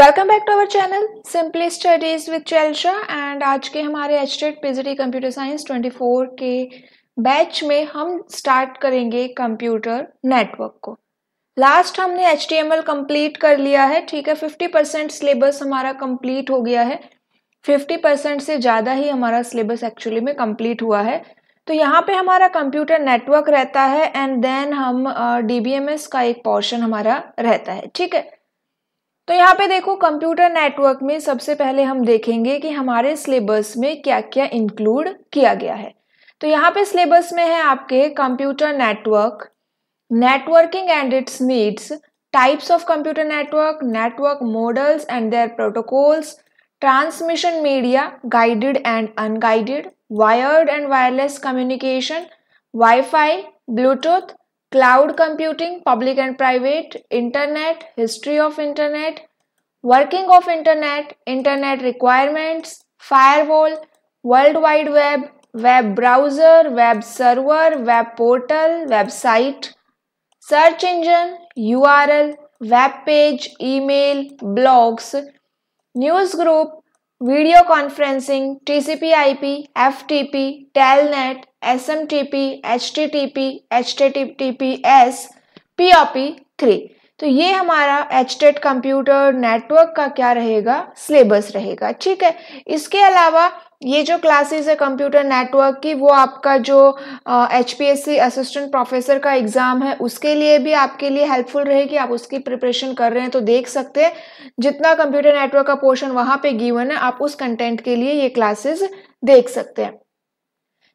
Welcome back to our channel simply studies with चैलशा and आज के हमारे H TET PGT computer science 24 के बैच में हम स्टार्ट करेंगे कंप्यूटर नेटवर्क को लास्ट हमने H T M L complete कर लिया है ठीक है 50 परसेंट सिलेबस हमारा कंप्लीट हो गया है 50 परसेंट से ज़्यादा ही हमारा सिलेबस एक्चुअली में कंप्लीट हुआ है तो यहाँ पे हमारा कंप्यूटर नेटवर्क रहता है एंड देन हम डी बी एम एस का एक पोर्शन हमारा रहता है ठीक है तो यहाँ पे देखो कंप्यूटर नेटवर्क में सबसे पहले हम देखेंगे कि हमारे सिलेबस में क्या क्या इंक्लूड किया गया है तो यहाँ पे सिलेबस में है आपके computer network networking and its needs types of computer network network models and their protocols transmission media guided and unguided wired and wireless communication WiFi Bluetooth cloud computing, public and private, internet, history of internet, working of internet, internet requirements, firewall, world wide web, web browser, web server, web portal, website, search engine, URL, web page, email, blogs, news group, video conferencing, TCP/IP, FTP, Telnet, SMTP, HTTP, HTTPS, POP3. तो ये हमारा H TET computer network का क्या रहेगा syllabus रहेगा ठीक है इसके अलावा ये जो क्लासेस है कंप्यूटर नेटवर्क की वो आपका जो H P S C assistant professor का एग्ज़ाम है उसके लिए भी आपके लिए हेल्पफुल रहेगी आप उसकी प्रिपरेशन कर रहे हैं तो देख सकते हैं जितना कंप्यूटर नेटवर्क का पोर्शन वहाँ पे गिवन है आप उस कंटेंट के लिए ये क्लासेस देख सकते हैं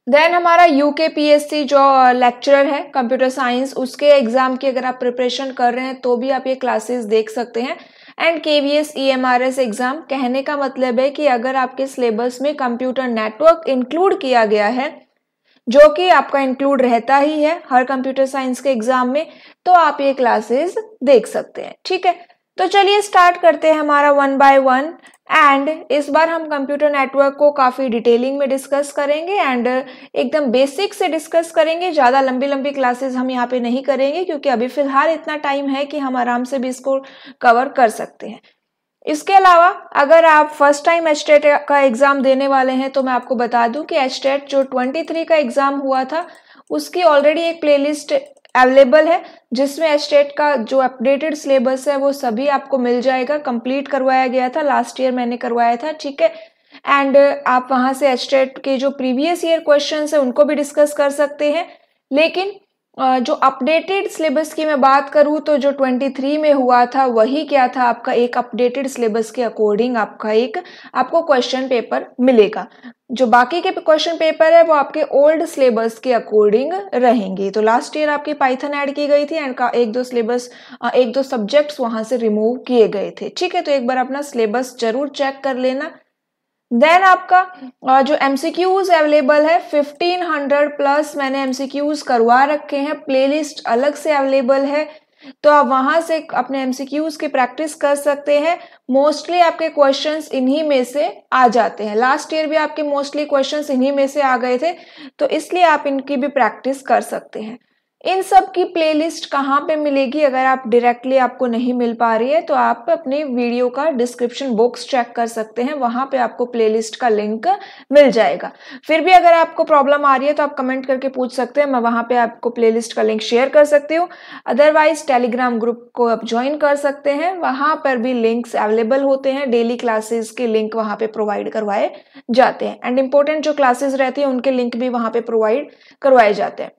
देन हमारा यू के पी एस सी जो लेक्चरर है कंप्यूटर साइंस उसके एग्ज़ाम की अगर आप प्रिपरेशन कर रहे हैं तो भी आप ये क्लासेस देख सकते हैं and K V S E M R S exam कहने का मतलब है कि अगर आपके सिलेबस में कंप्यूटर नेटवर्क इंक्लूड किया गया है जो कि आपका इंक्लूड रहता ही है हर कंप्यूटर साइंस के एग्ज़ाम में तो आप ये क्लासेस देख सकते हैं ठीक है तो चलिए स्टार्ट करते हैं हमारा वन बाय वन एंड इस बार हम कंप्यूटर नेटवर्क को काफ़ी डिटेलिंग में डिस्कस करेंगे एंड एकदम बेसिक से डिस्कस करेंगे ज़्यादा लंबी लंबी क्लासेस हम यहाँ पे नहीं करेंगे क्योंकि अभी फ़िलहाल इतना टाइम है कि हम आराम से भी इसको कवर कर सकते हैं इसके अलावा अगर आप फर्स्ट टाइम एच का एग्ज़ाम देने वाले हैं तो मैं आपको बता दूँ कि एच जो ट्वेंटी का एग्ज़ाम हुआ था उसकी ऑलरेडी एक प्लेलिस्ट अवेलेबल है जिसमें एस्टेट का जो अपडेटेड सिलेबस है वो सभी आपको मिल जाएगा कंप्लीट करवाया गया था लास्ट ईयर मैंने करवाया था ठीक है एंड आप वहां से एस्टेट के जो प्रीवियस ईयर क्वेश्चन है उनको भी डिस्कस कर सकते हैं लेकिन जो अपडेटेड सिलेबस की मैं बात करूँ तो जो 23 में हुआ था वही क्या था आपका एक अपडेटेड सिलेबस के अकॉर्डिंग आपका एक आपको क्वेश्चन पेपर मिलेगा जो बाकी के क्वेश्चन पेपर है वो आपके ओल्ड सिलेबस के अकॉर्डिंग रहेंगे तो लास्ट ईयर आपकी पाइथन ऐड की गई थी एंड का एक दो सिलेबस एक दो सब्जेक्ट्स वहाँ से रिमूव किए गए थे ठीक है तो एक बार अपना सिलेबस जरूर चेक कर लेना देन आपका जो एम सी क्यूज अवेलेबल है फिफ्टीन हंड्रेड प्लस मैंने एम सी क्यूज करवा रखे हैं प्लेलिस्ट अलग से अवेलेबल है तो आप वहां से अपने एम सी क्यूज की प्रैक्टिस कर सकते हैं मोस्टली आपके क्वेश्चंस इन्हीं में से आ जाते हैं लास्ट ईयर भी आपके मोस्टली क्वेश्चंस इन्हीं में से आ गए थे तो इसलिए आप इनकी भी प्रैक्टिस कर सकते हैं इन सब की प्लेलिस्ट कहाँ पे मिलेगी अगर आप डायरेक्टली आपको नहीं मिल पा रही है तो आप अपने वीडियो का डिस्क्रिप्शन बॉक्स चेक कर सकते हैं वहाँ पे आपको प्लेलिस्ट का लिंक मिल जाएगा फिर भी अगर आपको प्रॉब्लम आ रही है तो आप कमेंट करके पूछ सकते हैं मैं वहाँ पे आपको प्लेलिस्ट का लिंक शेयर कर सकती हूँ अदरवाइज टेलीग्राम ग्रुप को आप ज्वाइन कर सकते हैं वहाँ पर भी लिंक्स अवेलेबल होते हैं डेली क्लासेज के लिंक वहाँ पर प्रोवाइड करवाए जाते हैं एंड इम्पोर्टेंट जो क्लासेज रहती हैं उनके लिंक भी वहाँ पर प्रोवाइड करवाए जाते हैं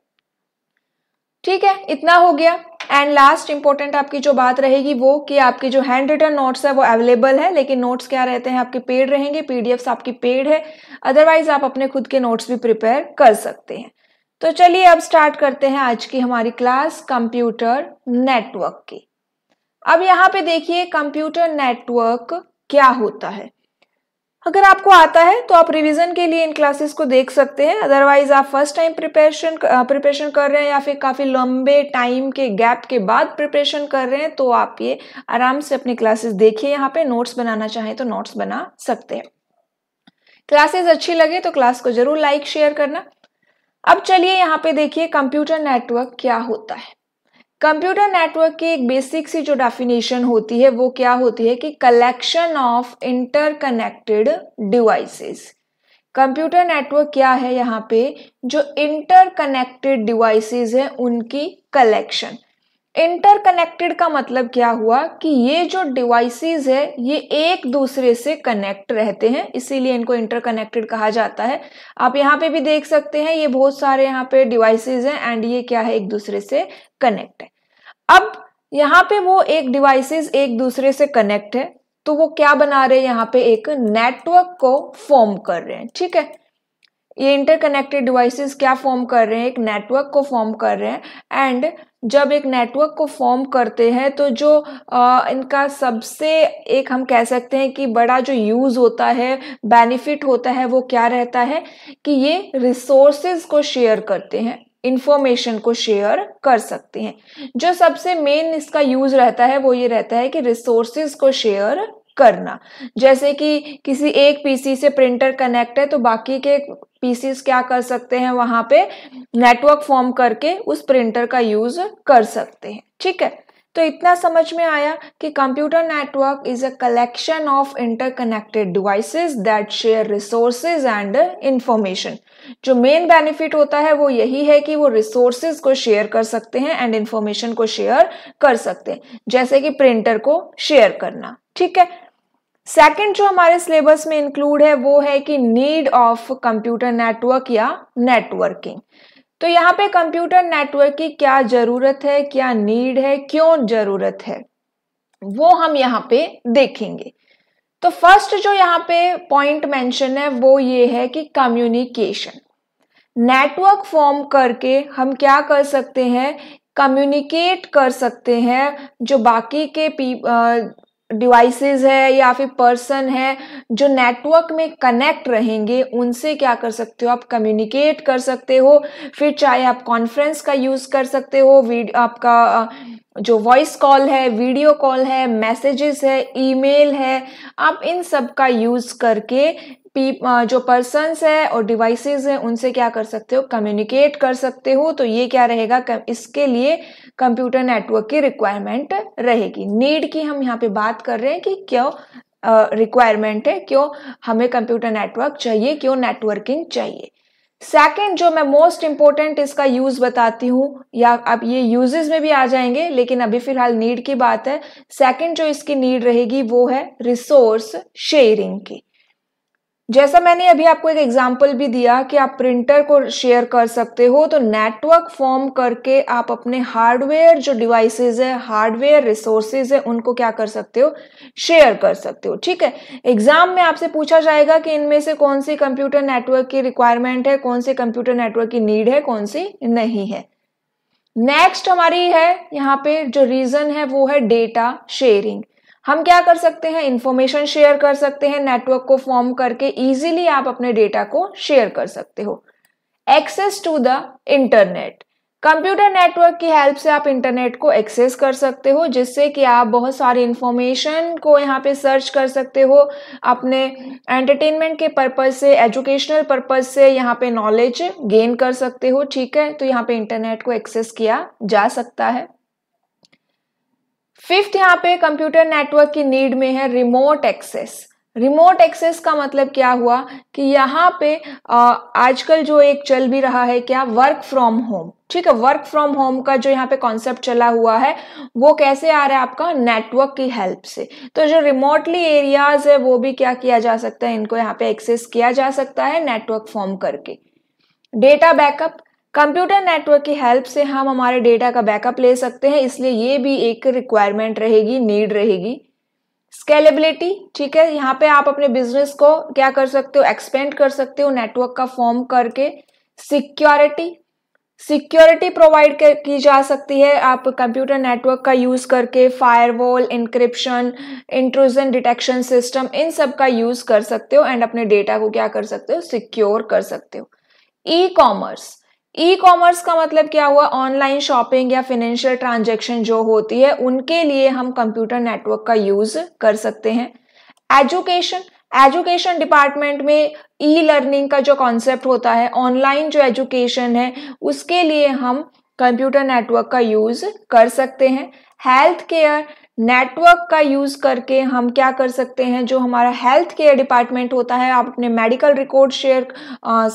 ठीक है इतना हो गया एंड लास्ट इंपॉर्टेंट आपकी जो बात रहेगी वो कि आपकी जो हैंड रिटर्न नोट्स है वो अवेलेबल है लेकिन नोट्स क्या रहते हैं आपके पेड रहेंगे पीडीएफ्स आपकी पेड है अदरवाइज आप अपने खुद के नोट्स भी प्रिपेयर कर सकते हैं तो चलिए अब स्टार्ट करते हैं आज की हमारी क्लास कंप्यूटर नेटवर्क की अब यहाँ पे देखिए कंप्यूटर नेटवर्क क्या होता है अगर आपको आता है तो आप रिवीजन के लिए इन क्लासेस को देख सकते हैं अदरवाइज आप फर्स्ट टाइम प्रिपरेशन प्रिपरेशन कर रहे हैं या फिर काफ़ी लंबे टाइम के गैप के बाद प्रिपरेशन कर रहे हैं तो आप ये आराम से अपनी क्लासेस देखिए यहाँ पे नोट्स बनाना चाहें तो नोट्स बना सकते हैं क्लासेस अच्छी लगे तो क्लास को जरूर लाइक शेयर करना अब चलिए यहाँ पे देखिए कंप्यूटर नेटवर्क क्या होता है कंप्यूटर नेटवर्क की एक बेसिक सी जो डेफिनेशन होती है वो क्या होती है कि collection of interconnected devices computer network क्या है यहाँ पे जो इंटरकनेक्टेड डिवाइसेस है उनकी कलेक्शन इंटरकनेक्टेड का मतलब क्या हुआ कि ये जो डिवाइसेस है ये एक दूसरे से कनेक्ट रहते हैं इसीलिए इनको इंटरकनेक्टेड कहा जाता है आप यहाँ पे भी देख सकते हैं ये बहुत सारे यहाँ पे डिवाइसेस हैं एंड ये क्या है एक दूसरे से कनेक्ट है अब यहाँ पे वो एक डिवाइसेस एक दूसरे से कनेक्ट है तो वो क्या बना रहे हैं यहाँ पे एक नेटवर्क को फॉर्म कर रहे हैं ठीक है ये इंटरकनेक्टेड डिवाइसेस क्या फॉर्म कर रहे हैं एक नेटवर्क को फॉर्म कर रहे हैं एंड जब एक नेटवर्क को फॉर्म करते हैं तो जो आ, इनका सबसे एक हम कह सकते हैं कि बड़ा जो यूज़ होता है बेनिफिट होता है वो क्या रहता है कि ये रिसोर्सेज को शेयर करते हैं इन्फॉर्मेशन को शेयर कर सकते हैं जो सबसे मेन इसका यूज़ रहता है वो ये रहता है कि रिसोर्सेज को शेयर करना जैसे कि किसी एक पीसी से प्रिंटर कनेक्ट है तो बाकी के पीसीस क्या कर सकते हैं वहां पे नेटवर्क फॉर्म करके उस प्रिंटर का यूज कर सकते हैं ठीक है तो इतना समझ में आया कि computer network is a collection of interconnected devices that share resources and information जो मेन बेनिफिट होता है वो यही है कि वो रिसोर्सेज को शेयर कर सकते हैं एंड इंफॉर्मेशन को शेयर कर सकते हैं जैसे कि प्रिंटर को शेयर करना ठीक है सेकंड जो हमारे सिलेबस में इंक्लूड है वो है कि नीड ऑफ कंप्यूटर नेटवर्क या नेटवर्किंग तो यहाँ पे कंप्यूटर नेटवर्क की क्या जरूरत है क्या नीड है क्यों जरूरत है वो हम यहाँ पे देखेंगे तो फर्स्ट जो यहाँ पे पॉइंट मेंशन है वो ये है कि कम्युनिकेशन नेटवर्क फॉर्म करके हम क्या कर सकते हैं कम्युनिकेट कर सकते हैं जो बाकी के पी डिवाइसेस है या फिर पर्सन है जो नेटवर्क में कनेक्ट रहेंगे उनसे क्या कर सकते हो आप कम्युनिकेट कर सकते हो फिर चाहे आप कॉन्फ्रेंस का यूज़ कर सकते हो वीडियो आपका जो वॉइस कॉल है वीडियो कॉल है मैसेजेस है ईमेल है आप इन सब का यूज़ करके पी जो पर्सनस है और डिवाइसेस हैं उनसे क्या कर सकते हो कम्युनिकेट कर सकते हो तो ये क्या रहेगा इसके लिए कंप्यूटर नेटवर्क की रिक्वायरमेंट रहेगी नीड की हम यहाँ पे बात कर रहे हैं कि क्यों रिक्वायरमेंट है क्यों हमें कंप्यूटर नेटवर्क चाहिए क्यों नेटवर्किंग चाहिए सेकेंड जो मैं मोस्ट इम्पोर्टेंट इसका यूज बताती हूँ या अब ये यूजेस में भी आ जाएंगे लेकिन अभी फिलहाल नीड की बात है सेकेंड जो इसकी नीड रहेगी वो है रिसोर्स शेयरिंग की जैसा मैंने अभी आपको एक एग्जाम्पल भी दिया कि आप प्रिंटर को शेयर कर सकते हो तो नेटवर्क फॉर्म करके आप अपने हार्डवेयर जो डिवाइसेज है हार्डवेयर रिसोर्सेज है उनको क्या कर सकते हो शेयर कर सकते हो ठीक है एग्जाम में आपसे पूछा जाएगा कि इनमें से कौन सी कंप्यूटर नेटवर्क की रिक्वायरमेंट है कौन सी कंप्यूटर नेटवर्क की नीड है कौन सी नहीं है नेक्स्ट हमारी है यहाँ पे जो रीजन है वो है डेटा शेयरिंग हम क्या कर सकते हैं इन्फॉर्मेशन शेयर कर सकते हैं नेटवर्क को फॉर्म करके इजीली आप अपने डेटा को शेयर कर सकते हो access to the internet computer network की हेल्प से आप इंटरनेट को एक्सेस कर सकते हो जिससे कि आप बहुत सारी इन्फॉर्मेशन को यहाँ पे सर्च कर सकते हो अपने एंटरटेनमेंट के पर्पज से एजुकेशनल पर्पज से यहाँ पे नॉलेज गेन कर सकते हो ठीक है तो यहाँ पे इंटरनेट को एक्सेस किया जा सकता है फिफ्थ यहाँ पे कंप्यूटर नेटवर्क की नीड में है रिमोट एक्सेस रिमोट एक्सेस का मतलब क्या हुआ कि यहाँ पे आजकल जो एक चल भी रहा है क्या वर्क फ्रॉम होम ठीक है वर्क फ्रॉम होम का जो यहाँ पे कॉन्सेप्ट चला हुआ है वो कैसे आ रहा है आपका नेटवर्क की हेल्प से तो जो रिमोटली एरियाज है वो भी क्या किया जा सकता है इनको यहाँ पे एक्सेस किया जा सकता है नेटवर्क फॉर्म करके डेटा बैकअप कंप्यूटर नेटवर्क की हेल्प से हम हमारे डेटा का बैकअप ले सकते हैं इसलिए ये भी एक रिक्वायरमेंट रहेगी नीड रहेगी स्केलेबिलिटी ठीक है यहाँ पे आप अपने बिजनेस को क्या कर सकते हो एक्सपेंड कर सकते हो नेटवर्क का फॉर्म करके सिक्योरिटी सिक्योरिटी प्रोवाइड की जा सकती है आप कंप्यूटर नेटवर्क का यूज़ करके firewall encryption intrusion detection system इन सब का यूज़ कर सकते हो एंड अपने डेटा को क्या कर सकते हो सिक्योर कर सकते हो e e commerce e commerce का मतलब क्या हुआ ऑनलाइन शॉपिंग या फिनेंशियल ट्रांजेक्शन जो होती है उनके लिए हम कंप्यूटर नेटवर्क का यूज कर सकते हैं एजुकेशन एजुकेशन डिपार्टमेंट में ई लर्निंग का जो कॉन्सेप्ट होता है ऑनलाइन जो एजुकेशन है उसके लिए हम कंप्यूटर नेटवर्क का यूज कर सकते हैं हेल्थ केयर नेटवर्क का यूज़ करके हम क्या कर सकते हैं जो हमारा हेल्थ केयर डिपार्टमेंट होता है आप अपने मेडिकल रिकॉर्ड शेयर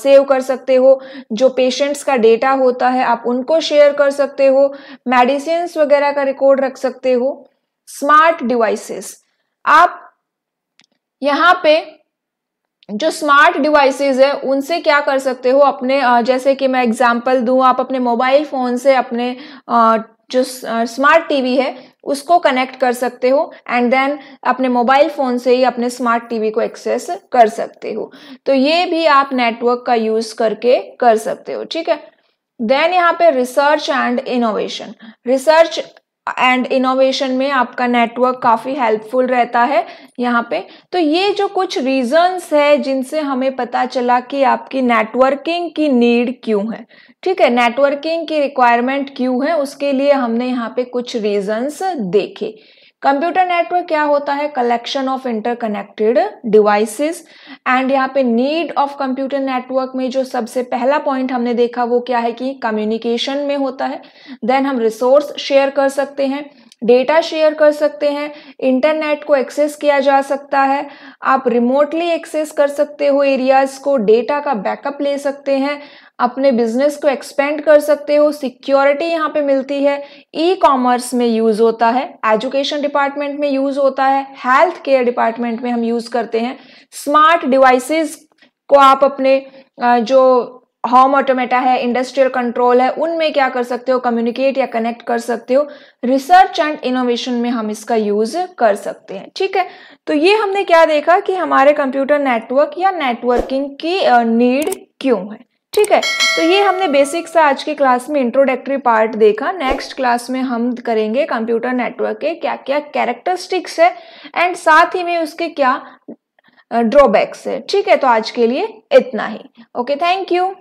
सेव कर सकते हो जो पेशेंट्स का डेटा होता है आप उनको शेयर कर सकते हो मेडिसिन वगैरह का रिकॉर्ड रख सकते हो स्मार्ट डिवाइसेस आप यहाँ पे जो स्मार्ट डिवाइसेस है उनसे क्या कर सकते हो अपने जैसे कि मैं एग्जांपल दूं आप अपने मोबाइल फ़ोन से अपने जो स्मार्ट टीवी है उसको कनेक्ट कर सकते हो एंड देन अपने मोबाइल फ़ोन से ही अपने स्मार्ट टीवी को एक्सेस कर सकते हो तो ये भी आप नेटवर्क का यूज़ करके कर सकते हो ठीक है देन यहाँ पे research and innovation research and innovation में आपका नेटवर्क काफ़ी हेल्पफुल रहता है यहाँ पे तो ये जो कुछ रीजंस है जिनसे हमें पता चला कि आपकी नेटवर्किंग की नीड क्यों है ठीक है नेटवर्किंग की रिक्वायरमेंट क्यों है उसके लिए हमने यहाँ पे कुछ रीजंस देखे कंप्यूटर नेटवर्क क्या होता है collection of interconnected devices and यहाँ पे नीड ऑफ कंप्यूटर नेटवर्क में जो सबसे पहला पॉइंट हमने देखा वो क्या है कि कम्युनिकेशन में होता है देन हम रिसोर्स शेयर कर सकते हैं डेटा शेयर कर सकते हैं इंटरनेट को एक्सेस किया जा सकता है आप रिमोटली एक्सेस कर सकते हो एरियाज को डेटा का बैकअप ले सकते हैं अपने बिजनेस को एक्सपेंड कर सकते हो सिक्योरिटी यहाँ पे मिलती है ई e कॉमर्स में यूज़ होता है एजुकेशन डिपार्टमेंट में यूज़ होता है हेल्थ केयर डिपार्टमेंट में हम यूज़ करते हैं स्मार्ट डिवाइसेस को आप अपने जो होम ऑटोमेटा है इंडस्ट्रियल कंट्रोल है उनमें क्या कर सकते हो कम्युनिकेट या कनेक्ट कर सकते हो रिसर्च एंड इनोवेशन में हम इसका यूज कर सकते हैं ठीक है तो ये हमने क्या देखा कि हमारे कंप्यूटर नेटवर्क या नेटवर्किंग की नीड क्यों है ठीक है तो ये हमने बेसिक सा आज की क्लास में इंट्रोडक्टरी पार्ट देखा नेक्स्ट क्लास में हम करेंगे कंप्यूटर नेटवर्क के क्या क्या कैरेक्टरिस्टिक्स है एंड साथ ही में उसके क्या ड्रॉबैक्स है ठीक है तो आज के लिए इतना ही ओके थैंक यू